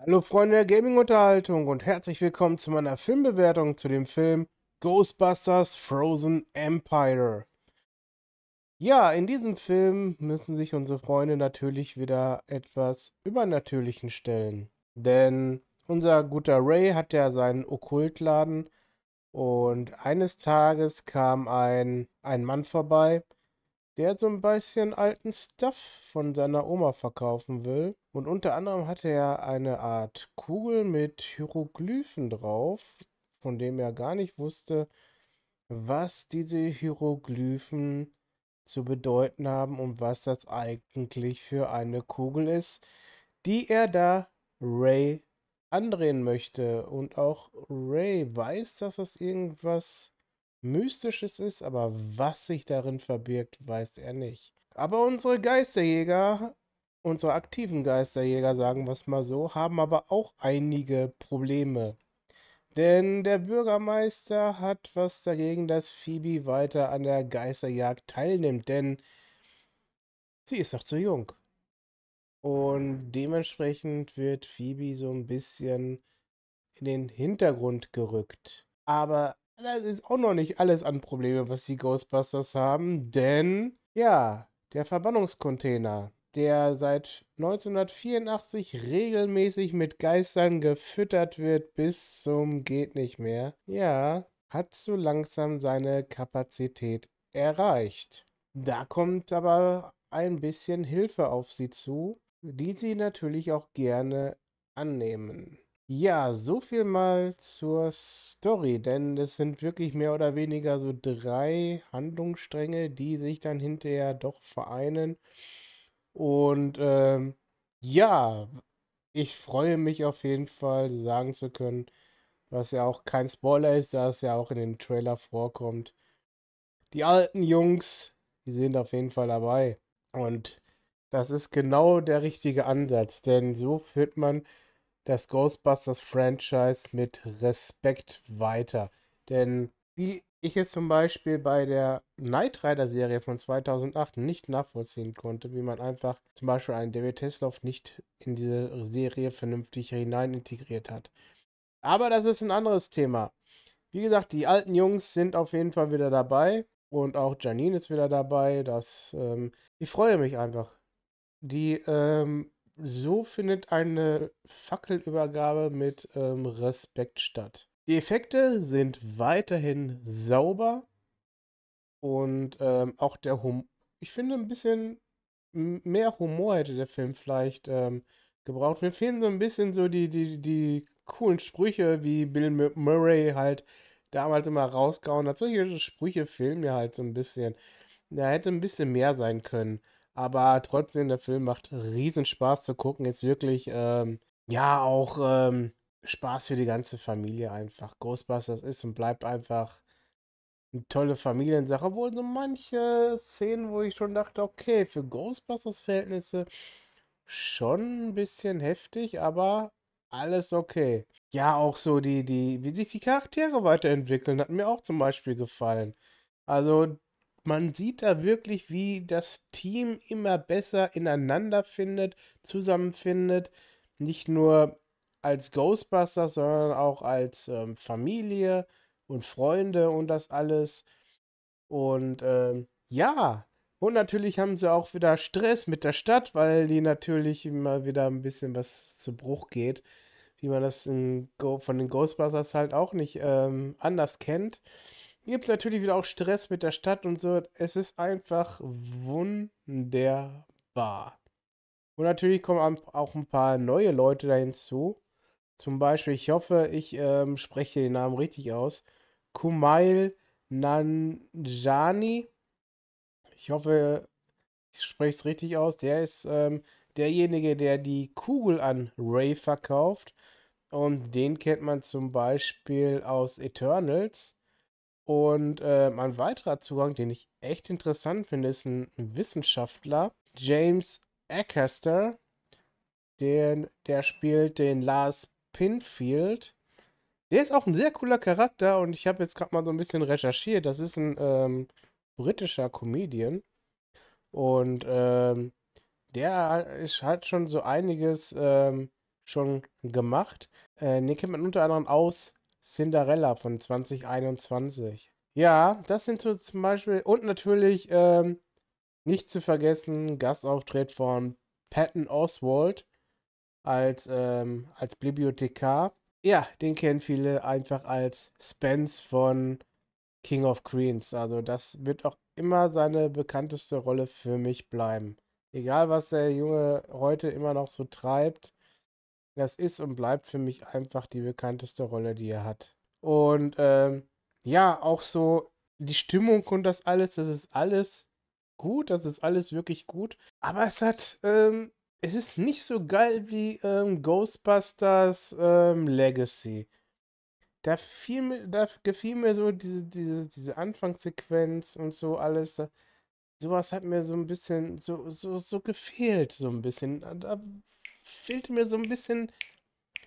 Hallo Freunde der Gaming-Unterhaltung und herzlich willkommen zu meiner Filmbewertung zu dem Film Ghostbusters Frozen Empire. Ja, in diesem Film müssen sich unsere Freunde natürlich wieder etwas Übernatürlichen stellen. Denn unser guter Ray hat ja seinen Okkultladen und eines Tages kam ein, ein Mann vorbei, der so ein bisschen alten Stuff von seiner Oma verkaufen will. Und unter anderem hatte er eine Art Kugel mit Hieroglyphen drauf, von dem er gar nicht wusste, was diese Hieroglyphen zu bedeuten haben und was das eigentlich für eine Kugel ist, die er da Ray andrehen möchte. Und auch Ray weiß, dass das irgendwas Mystisches ist, aber was sich darin verbirgt, weiß er nicht. Aber unsere Geisterjäger, unsere aktiven Geisterjäger, sagen wir es mal so, haben aber auch einige Probleme. Denn der Bürgermeister hat was dagegen, dass Phoebe weiter an der Geisterjagd teilnimmt, denn sie ist noch zu jung. Und dementsprechend wird Phoebe so ein bisschen in den Hintergrund gerückt. Aber das ist auch noch nicht alles an Problemen, was die Ghostbusters haben, denn ja, der Verbannungscontainer, der seit 1984 regelmäßig mit Geistern gefüttert wird bis zum geht nicht mehr, ja, hat so langsam seine Kapazität erreicht. Da kommt aber ein bisschen Hilfe auf sie zu, die sie natürlich auch gerne annehmen. Ja, so viel mal zur Story, denn es sind wirklich mehr oder weniger so drei Handlungsstränge, die sich dann hinterher doch vereinen. Und ähm, ja, ich freue mich auf jeden Fall sagen zu können, was ja auch kein Spoiler ist, da es ja auch in dem Trailer vorkommt. Die alten Jungs, die sind auf jeden Fall dabei. Und das ist genau der richtige Ansatz, denn so führt man das Ghostbusters-Franchise mit Respekt weiter. Denn wie ich es zum Beispiel bei der Knight Rider-Serie von 2008 nicht nachvollziehen konnte, wie man einfach zum Beispiel einen David Tesloff nicht in diese Serie vernünftig hinein integriert hat. Aber das ist ein anderes Thema. Wie gesagt, die alten Jungs sind auf jeden Fall wieder dabei und auch Janine ist wieder dabei. Das, ähm, ich freue mich einfach die, ähm, so findet eine Fackelübergabe mit ähm, Respekt statt. Die Effekte sind weiterhin sauber und ähm, auch der Humor. Ich finde, ein bisschen mehr Humor hätte der Film vielleicht ähm, gebraucht. Mir fehlen so ein bisschen so die, die, die coolen Sprüche, wie Bill Murray halt damals immer rausgehauen hat. Solche Sprüche fehlen mir halt so ein bisschen. Da hätte ein bisschen mehr sein können. Aber trotzdem, der Film macht riesen Spaß zu gucken. Ist wirklich, ähm, ja, auch ähm, Spaß für die ganze Familie einfach. Ghostbusters ist und bleibt einfach eine tolle Familiensache. Obwohl so manche Szenen, wo ich schon dachte, okay, für Ghostbusters-Verhältnisse schon ein bisschen heftig, aber alles okay. Ja, auch so die, die, wie sich die Charaktere weiterentwickeln, hat mir auch zum Beispiel gefallen. Also man sieht da wirklich, wie das Team immer besser ineinander findet, zusammenfindet. Nicht nur als Ghostbusters, sondern auch als ähm, Familie und Freunde und das alles. Und ähm, ja, und natürlich haben sie auch wieder Stress mit der Stadt, weil die natürlich immer wieder ein bisschen was zu Bruch geht, wie man das von den Ghostbusters halt auch nicht ähm, anders kennt gibt es natürlich wieder auch Stress mit der Stadt und so. Es ist einfach wunderbar. Und natürlich kommen auch ein paar neue Leute da hinzu. Zum Beispiel, ich hoffe, ich ähm, spreche den Namen richtig aus. Kumail Nanjani. Ich hoffe, ich spreche es richtig aus. Der ist ähm, derjenige, der die Kugel an Ray verkauft. Und den kennt man zum Beispiel aus Eternals. Und ähm, ein weiterer Zugang, den ich echt interessant finde, ist ein Wissenschaftler, James Acaster. Den, der spielt den Lars Pinfield. Der ist auch ein sehr cooler Charakter und ich habe jetzt gerade mal so ein bisschen recherchiert. Das ist ein ähm, britischer Comedian. Und ähm, der ist, hat schon so einiges ähm, schon gemacht. Äh, den kennt man unter anderem aus Cinderella von 2021. Ja, das sind so zum Beispiel. Und natürlich ähm, nicht zu vergessen, Gastauftritt von Patton Oswald als, ähm, als Bibliothekar. Ja, den kennen viele einfach als Spence von King of Queens. Also das wird auch immer seine bekannteste Rolle für mich bleiben. Egal, was der Junge heute immer noch so treibt, das ist und bleibt für mich einfach die bekannteste Rolle, die er hat. Und ähm, ja, auch so die Stimmung und das alles, das ist alles gut, das ist alles wirklich gut. Aber es hat, ähm, es ist nicht so geil wie ähm, Ghostbusters ähm, Legacy. Da, fiel mir, da, gefiel mir so diese, diese, diese Anfangssequenz und so alles. sowas hat mir so ein bisschen, so, so, so gefehlt, so ein bisschen. Da fehlte mir so ein bisschen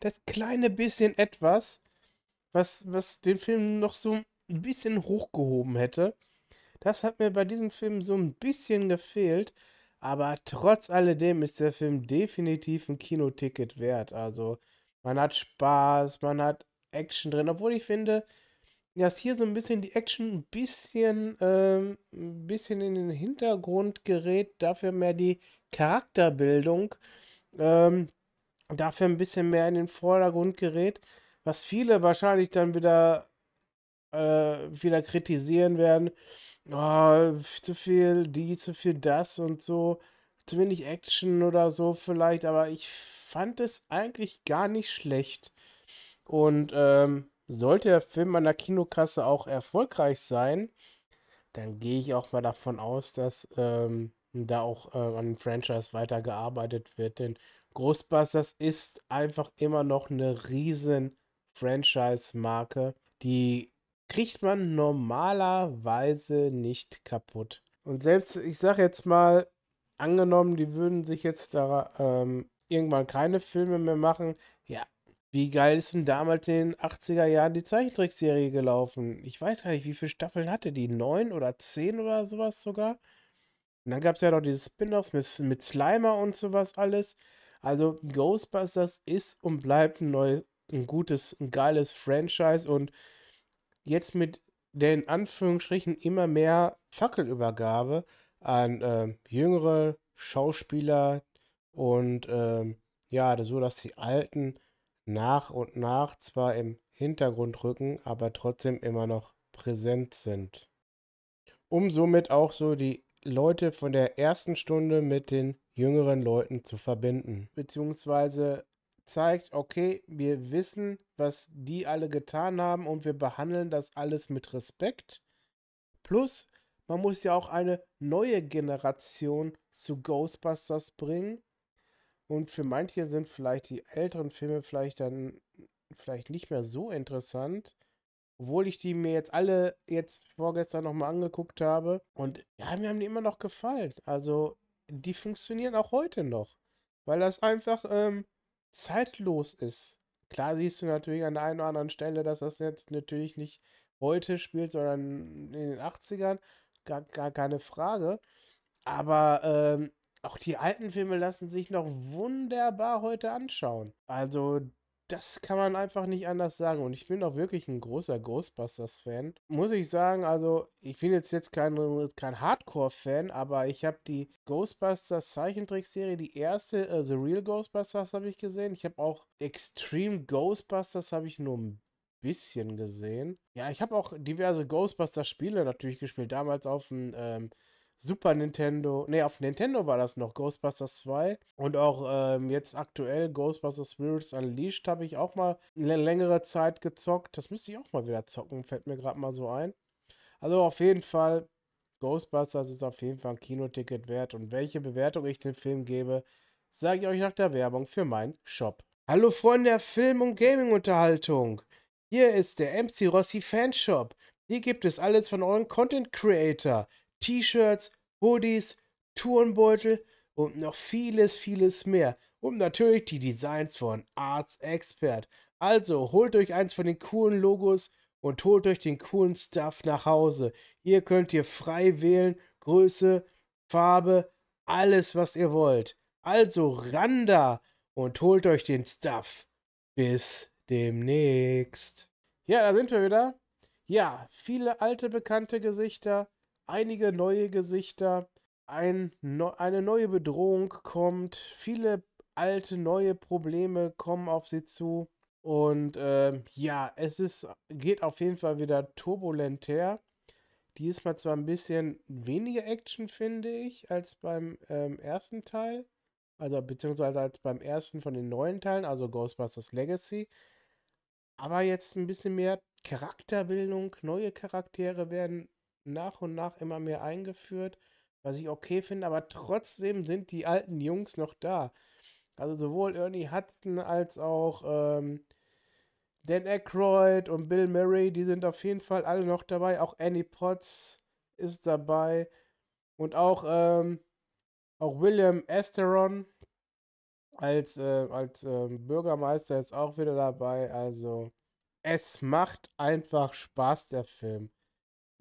das kleine bisschen etwas, was, was den Film noch so ein bisschen hochgehoben hätte. Das hat mir bei diesem Film so ein bisschen gefehlt. Aber trotz alledem ist der Film definitiv ein Kinoticket wert. Also man hat Spaß, man hat Action drin. Obwohl ich finde, dass hier so ein bisschen die Action ein bisschen, ähm, ein bisschen in den Hintergrund gerät. Dafür mehr die Charakterbildung ähm, dafür ein bisschen mehr in den Vordergrund gerät, was viele wahrscheinlich dann wieder, äh, wieder kritisieren werden. Oh, zu viel die, zu viel das und so, zu wenig Action oder so vielleicht, aber ich fand es eigentlich gar nicht schlecht. Und ähm, sollte der Film an der Kinokasse auch erfolgreich sein, dann gehe ich auch mal davon aus, dass ähm, da auch äh, an dem Franchise weitergearbeitet wird. Denn Ghostbusters ist einfach immer noch eine riesen Franchise-Marke. Die kriegt man normalerweise nicht kaputt. Und selbst, ich sag jetzt mal, angenommen, die würden sich jetzt da ähm, irgendwann keine Filme mehr machen. Ja, wie geil ist denn damals in den 80er Jahren die Zeichentrickserie gelaufen? Ich weiß gar nicht, wie viele Staffeln hatte die? Neun oder zehn oder sowas sogar? Und dann gab es ja noch diese Spin-offs mit, mit Slimer und sowas alles. Also Ghostbusters ist und bleibt ein neues, ein gutes, ein geiles Franchise und jetzt mit den Anführungsstrichen immer mehr Fackelübergabe an äh, jüngere Schauspieler und äh, ja, so dass die Alten nach und nach zwar im Hintergrund rücken, aber trotzdem immer noch präsent sind. Um somit auch so die Leute von der ersten Stunde mit den jüngeren Leuten zu verbinden. Beziehungsweise zeigt, okay, wir wissen, was die alle getan haben und wir behandeln das alles mit Respekt. Plus, man muss ja auch eine neue Generation zu Ghostbusters bringen. Und für manche sind vielleicht die älteren Filme vielleicht dann vielleicht nicht mehr so interessant obwohl ich die mir jetzt alle jetzt vorgestern nochmal angeguckt habe. Und ja, mir haben die immer noch gefallen. Also, die funktionieren auch heute noch. Weil das einfach ähm, zeitlos ist. Klar siehst du natürlich an der einen oder anderen Stelle, dass das jetzt natürlich nicht heute spielt, sondern in den 80ern. Gar, gar keine Frage. Aber ähm, auch die alten Filme lassen sich noch wunderbar heute anschauen. Also das kann man einfach nicht anders sagen. Und ich bin auch wirklich ein großer Ghostbusters-Fan. Muss ich sagen, also ich bin jetzt, jetzt kein, kein Hardcore-Fan, aber ich habe die Ghostbusters Zeichentrickserie, die erste, äh, The Real Ghostbusters habe ich gesehen. Ich habe auch Extreme Ghostbusters habe ich nur ein bisschen gesehen. Ja, ich habe auch diverse Ghostbusters-Spiele natürlich gespielt. Damals auf dem... Ähm, Super Nintendo, ne, auf Nintendo war das noch, Ghostbusters 2. Und auch ähm, jetzt aktuell Ghostbusters Spirits Unleashed habe ich auch mal eine längere Zeit gezockt. Das müsste ich auch mal wieder zocken, fällt mir gerade mal so ein. Also auf jeden Fall, Ghostbusters ist auf jeden Fall ein Kinoticket wert. Und welche Bewertung ich dem Film gebe, sage ich euch nach der Werbung für meinen Shop. Hallo Freunde der Film- und Gaming-Unterhaltung. Hier ist der MC Rossi Fanshop. Hier gibt es alles von euren Content Creator T-Shirts, Hoodies, Turnbeutel und noch vieles, vieles mehr. Und natürlich die Designs von Arts Expert. Also holt euch eins von den coolen Logos und holt euch den coolen Stuff nach Hause. Hier könnt ihr frei wählen, Größe, Farbe, alles, was ihr wollt. Also ran da und holt euch den Stuff. Bis demnächst. Ja, da sind wir wieder. Ja, viele alte bekannte Gesichter, einige neue Gesichter, ein, ne, eine neue Bedrohung kommt, viele alte, neue Probleme kommen auf sie zu. Und äh, ja, es ist, geht auf jeden Fall wieder turbulent her. Diesmal zwar ein bisschen weniger Action, finde ich, als beim ähm, ersten Teil. Also, beziehungsweise als beim ersten von den neuen Teilen, also Ghostbusters Legacy. Aber jetzt ein bisschen mehr Charakterbildung, neue Charaktere werden nach und nach immer mehr eingeführt, was ich okay finde, aber trotzdem sind die alten Jungs noch da. Also sowohl Ernie Hudson als auch ähm, Dan Aykroyd und Bill Murray, die sind auf jeden Fall alle noch dabei. Auch Annie Potts ist dabei. Und auch, ähm, auch William Asteron als, äh, als äh, Bürgermeister ist auch wieder dabei. Also es macht einfach Spaß, der Film.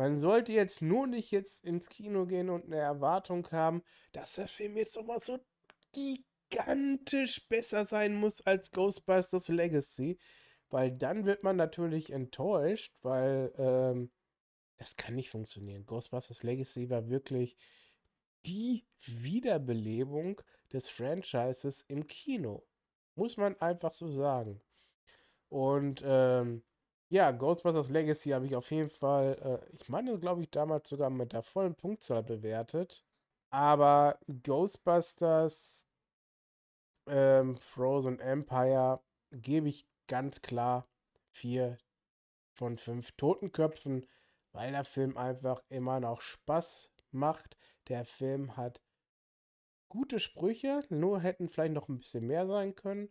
Man sollte jetzt nur nicht jetzt ins Kino gehen und eine Erwartung haben, dass der Film jetzt nochmal so gigantisch besser sein muss als Ghostbusters Legacy, weil dann wird man natürlich enttäuscht, weil ähm, das kann nicht funktionieren. Ghostbusters Legacy war wirklich die Wiederbelebung des Franchises im Kino. Muss man einfach so sagen. Und ähm, ja, Ghostbusters Legacy habe ich auf jeden Fall, äh, ich meine, glaube ich, damals sogar mit der vollen Punktzahl bewertet. Aber Ghostbusters ähm, Frozen Empire gebe ich ganz klar vier von fünf Totenköpfen, weil der Film einfach immer noch Spaß macht. Der Film hat gute Sprüche, nur hätten vielleicht noch ein bisschen mehr sein können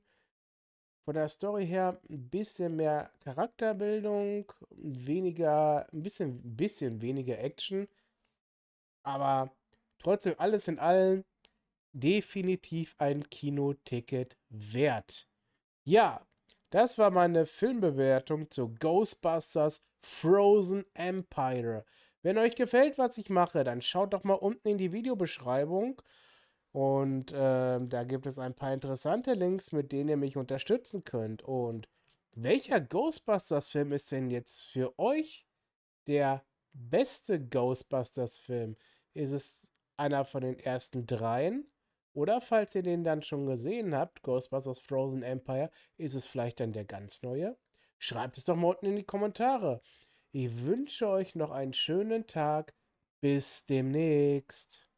von der Story her ein bisschen mehr Charakterbildung, weniger, ein bisschen, bisschen weniger Action. Aber trotzdem, alles in allem definitiv ein Kinoticket wert. Ja, das war meine Filmbewertung zu Ghostbusters Frozen Empire. Wenn euch gefällt, was ich mache, dann schaut doch mal unten in die Videobeschreibung und äh, da gibt es ein paar interessante Links, mit denen ihr mich unterstützen könnt. Und welcher Ghostbusters-Film ist denn jetzt für euch der beste Ghostbusters-Film? Ist es einer von den ersten dreien? Oder falls ihr den dann schon gesehen habt, Ghostbusters Frozen Empire, ist es vielleicht dann der ganz neue? Schreibt es doch mal unten in die Kommentare. Ich wünsche euch noch einen schönen Tag. Bis demnächst.